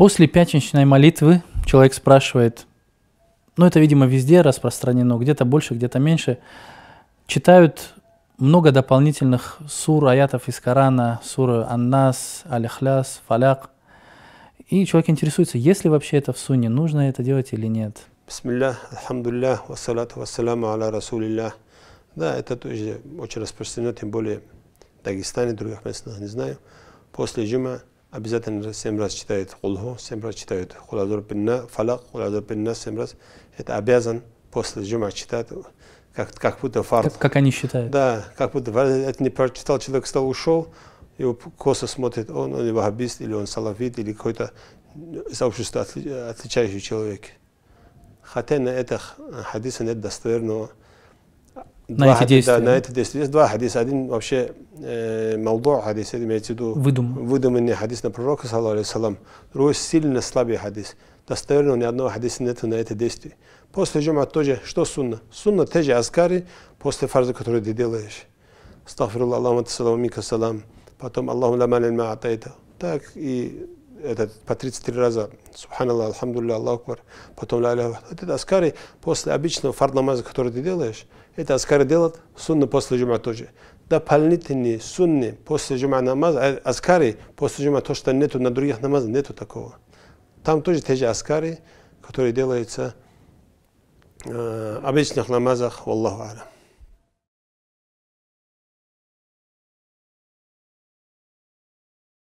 После пятничной молитвы человек спрашивает, ну это, видимо, везде распространено, где-то больше, где-то меньше, читают много дополнительных сур, аятов из Корана, суры Аннас, Алихляс, Фаляк. И человек интересуется, есть ли вообще это в сунне, нужно это делать или нет. Бисмиллях, алхамдулиллях, вассалату вассаламу аля расулиллях. Да, это тоже э, очень распространено, тем более в Дагестане, других местах, не знаю. После джума обязательно 7 раз читает хулху, 7 раз читает хуладур бинна, фалак, хуладур бинна, 7 раз. Это обязан после джума читать, как, как будто фарт. Как, как они считают. Да, как будто это не прочитал человек, стал ушел, его косо смотрит, он, он вахабист, или он салафит, или какой-то сообщество отли, отличающий человек. Хотя на этих хадисах нет достоверного на два эти действия. Да, на эти действия. Есть два хадиса. Один вообще э, молдо хадис, имеется в виду Выдум. выдуманный хадис на пророка, саллаху Другой сильно слабый хадис. Достоверного ни одного хадиса нет на это действие. После джума тоже, что сунна? Сунна те же аскари после фарза, которую ты делаешь. Стафирулла Аллаху саламу мика салам. Потом Аллаху ламалин ма атайта. Так и это по 33 раза, субханаллах, алхамдулилля, Аллаху Акбар, потом ля это аскари после обычного фарнамаза, который ты делаешь, это аскари делают сунны после джума тоже. Дополнительные сунны после джума намаза, э, аскари после джума, то, что нету на других намазах, нету такого. Там тоже те же аскари, которые делаются э, обычных намазах, Аллаху Алям.